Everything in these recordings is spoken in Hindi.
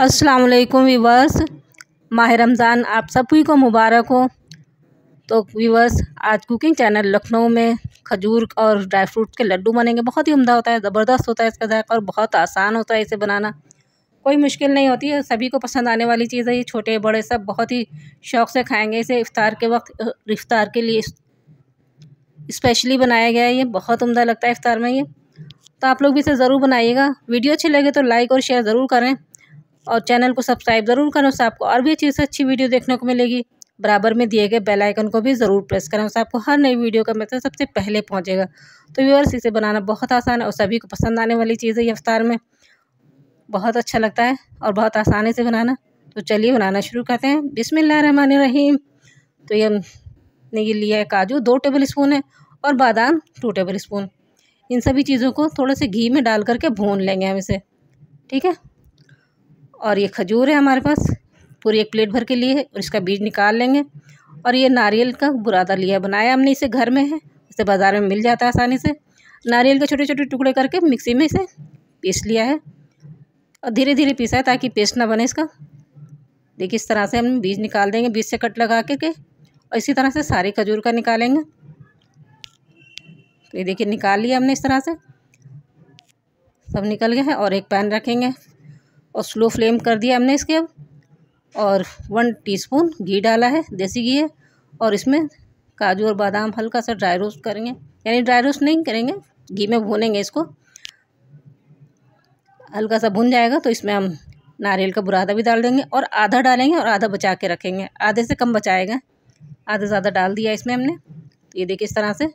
अस्सलाम वालेकुम वीवर्स माह रमज़ान आप सभी को मुबारक हो तो वीवर्स आज कुकिंग चैनल लखनऊ में खजूर और ड्राई फ्रूट के लड्डू बनेंगे बहुत ही उम्दा होता है ज़बरदस्त होता है इसका जायका और बहुत आसान होता है इसे बनाना कोई मुश्किल नहीं होती है सभी को पसंद आने वाली चीज़ है ये छोटे बड़े सब बहुत ही शौक़ से खाएँगे इसे इफ़ार के वक्त इफ़ार के लिए स्पेशली बनाया गया है ये बहुत उम्दा लगता है इफ़ार में ये तो आप लोग भी इसे ज़रूर बनाइएगा वीडियो अच्छी लगे तो लाइक और शेयर ज़रूर करें और चैनल को सब्सक्राइब ज़रूर करें उससे आपको और भी अच्छी से अच्छी वीडियो देखने को मिलेगी बराबर में दिए गए बेल आइकन को भी ज़रूर प्रेस करें उससे आपको हर नई वीडियो का मैसेज मतलब सबसे पहले पहुँचेगा तो व्यूअर्स इसे बनाना बहुत आसान है और सभी को पसंद आने वाली चीज़ है ये अवतार में बहुत अच्छा लगता है और बहुत आसानी से बनाना तो चलिए बनाना शुरू करते हैं रहमान रहीम तो ये हमने ये लिया है काजू दो टेबल स्पून है और बादाम टू टेबल स्पून इन सभी चीज़ों को थोड़े से घी में डाल करके भून लेंगे हम इसे ठीक है और ये खजूर है हमारे पास पूरी एक प्लेट भर के लिए है और इसका बीज निकाल लेंगे और ये नारियल का बुरादा लिया बनाया हमने इसे घर में है इसे बाज़ार में मिल जाता है आसानी से नारियल के छोटे छोटे टुकड़े करके मिक्सी में इसे पीस लिया है और धीरे धीरे पीसा है ताकि पेस्ट ना बने इसका देखिए इस तरह से हम बीज निकाल देंगे बीज से कट लगा के, के और इसी तरह से सारे खजूर का निकालेंगे तो ये देखिए निकाल लिया हमने इस तरह से सब निकल गए हैं और एक पैन रखेंगे और स्लो फ्लेम कर दिया हमने इसके अब और वन टीस्पून घी डाला है देसी घी है और इसमें काजू और बादाम हल्का सा ड्राई रोस्ट करेंगे यानी ड्राई रोस्ट नहीं करेंगे घी में भूनेंगे इसको हल्का सा भुन जाएगा तो इसमें हम नारियल का बुरादा भी डाल देंगे और आधा डालेंगे और आधा बचा के रखेंगे आधे से कम बचाएगा आधा ज़्यादा डाल दिया इसमें हमने तो ये देखिए इस तरह से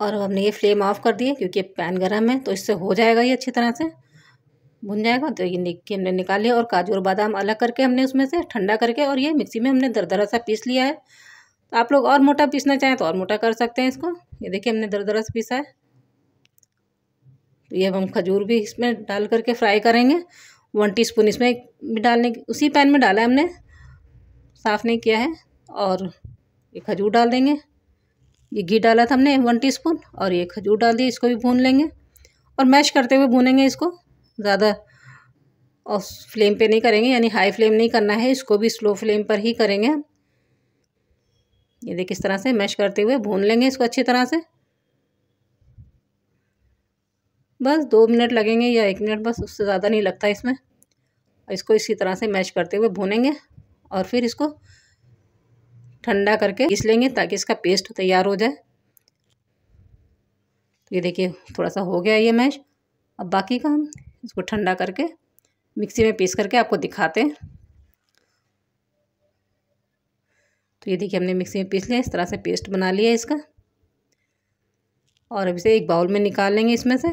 और अब हमने ये फ्लेम ऑफ़ कर दिए क्योंकि पैन गर्म है तो इससे हो जाएगा ये अच्छी तरह से भुन जाएगा तो ये निक हमने निकाले और काजू और बादाम अलग करके हमने उसमें से ठंडा करके और ये मिक्सी में हमने दरदरा सा पीस लिया है तो आप लोग और मोटा पीसना चाहें तो और मोटा कर सकते हैं इसको ये देखिए हमने दरदरा से पीसा है तो ये अब हम खजूर भी इसमें डाल करके फ्राई करेंगे वन स्पून इसमें भी डालने उसी पैन में डाला है हमने साफ़ नहीं किया है और ये खजूर डाल देंगे ये घी डाला था हमने वन स्पून और ये खजूर डाल दिए इसको भी भून लेंगे और मैश करते हुए भूनेंगे इसको ज़्यादा फ्लेम पे नहीं करेंगे यानी हाई फ्लेम नहीं करना है इसको भी स्लो फ्लेम पर ही करेंगे ये देखिए इस तरह से मैश करते हुए भून लेंगे इसको अच्छी तरह से बस दो मिनट लगेंगे या एक मिनट बस उससे ज़्यादा नहीं लगता इसमें इसको इसी तरह से मैश करते हुए भूनेंगे और फिर इसको ठंडा करके पीस लेंगे ताकि इसका पेस्ट तैयार हो जाए तो ये देखिए थोड़ा सा हो गया ये मैश अब बाकी का इसको ठंडा करके मिक्सी में पीस करके आपको दिखाते हैं तो ये देखिए हमने मिक्सी में पीस लिया इस तरह से पेस्ट बना लिया इसका और अब इसे एक बाउल में निकाल लेंगे इसमें से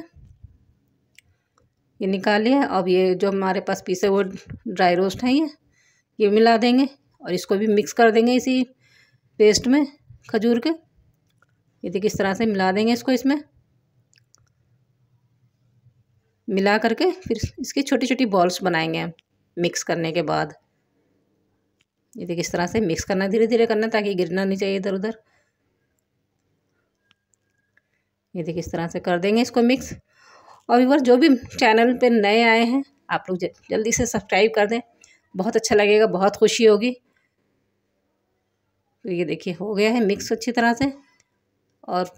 ये निकाल लिया अब ये जो हमारे पास पीसे वो ड्राई रोस्ट हैं ये ये मिला देंगे और इसको भी मिक्स कर देंगे इसी पेस्ट में खजूर के ये देखिए इस तरह से मिला देंगे इसको इसमें मिला करके फिर इसकी छोटी छोटी बॉल्स बनाएंगे हम मिक्स करने के बाद ये देखिए इस तरह से मिक्स करना धीरे धीरे करना ताकि गिरना नहीं चाहिए इधर उधर ये देखिए इस तरह से कर देंगे इसको मिक्स और व्यूवर जो भी चैनल पे नए आए हैं आप लोग जल्दी से सब्सक्राइब कर दें बहुत अच्छा लगेगा बहुत खुशी होगी तो ये देखिए हो गया है मिक्स अच्छी तरह से और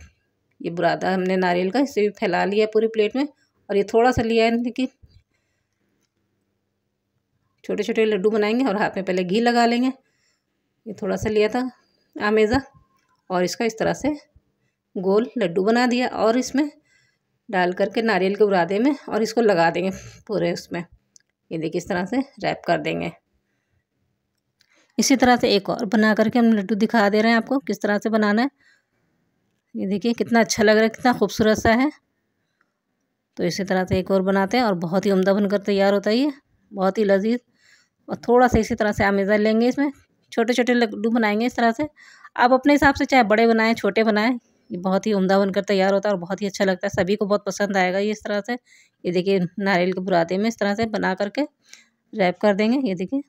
ये बुरादा हमने नारियल का इसे भी फैला लिया पूरी प्लेट में और ये थोड़ा सा लिया है लेकिन छोटे छोटे लड्डू बनाएंगे और हाथ में पहले घी लगा लेंगे ये थोड़ा सा लिया था आमेज़ा और इसका इस तरह से गोल लड्डू बना दिया और इसमें डाल करके नारियल के बुरादे में और इसको लगा देंगे पूरे उसमें ये देखिए इस तरह से रैप कर देंगे इसी तरह से एक और बना करके हम लड्डू दिखा दे रहे हैं आपको किस तरह से बनाना है ये देखिए कितना अच्छा लग रहा है कितना खूबसूरत सा है तो इसी तरह से एक और बनाते हैं और बहुत ही उमदा बनकर तैयार होता है ये बहुत ही लजीज और थोड़ा सा इसी तरह से आमेज़ा लेंगे इसमें छोटे छोटे लड्डू बनाएंगे इस तरह से आप अपने हिसाब से चाहे बड़े बनाएं छोटे बनाएं ये बहुत ही उमदा बनकर तैयार होता है और बहुत ही अच्छा लगता है सभी को बहुत पसंद आएगा ये इस तरह से ये देखिए नारियल के बुरादे में इस तरह से बना करके रैप कर देंगे ये देखिए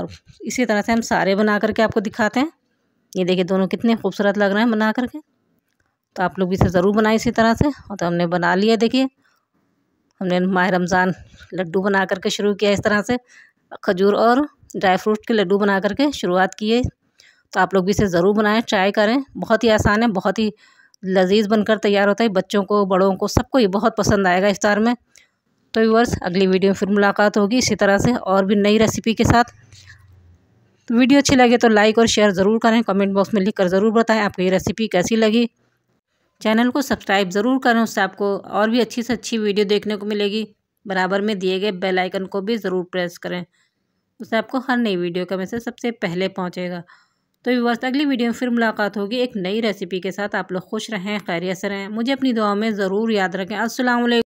और इसी तरह से हम सारे बना करके आपको दिखाते हैं ये देखिए दोनों कितने खूबसूरत लग रहे हैं बना करके तो आप लोग भी इसे ज़रूर बनाएं इसी तरह से और तो हमने बना लिया देखिए हमने माह रमज़ान लड्डू बना करके शुरू किया इस तरह से खजूर और ड्राई फ्रूट के लड्डू बना करके शुरुआत की है तो आप लोग भी इसे ज़रूर बनाएं ट्राई करें बहुत ही आसान है बहुत ही लजीज बनकर तैयार होता है बच्चों को बड़ों को सबको ये बहुत पसंद आएगा इस तार में तो व्यूवर्स अगली वीडियो में फिर मुलाकात होगी इसी तरह से और भी नई रेसिपी के साथ वीडियो अच्छी लगे तो लाइक और शेयर ज़रूर करें कमेंट बॉक्स में लिख कर ज़रूर बताएं आपको ये रेसिपी कैसी लगी चैनल को सब्सक्राइब ज़रूर करें उससे आपको और भी अच्छी से अच्छी वीडियो देखने को मिलेगी बराबर में दिए गए बेल आइकन को भी ज़रूर प्रेस करें उससे आपको हर नई वीडियो का मैसेज सबसे पहले पहुँचेगा तो वर्ष अगली वीडियो में फिर मुलाकात होगी एक नई रेसिपी के साथ आप लोग खुश रहें खैरियत से रहें मुझे अपनी दुआ में ज़रूर याद रखें असल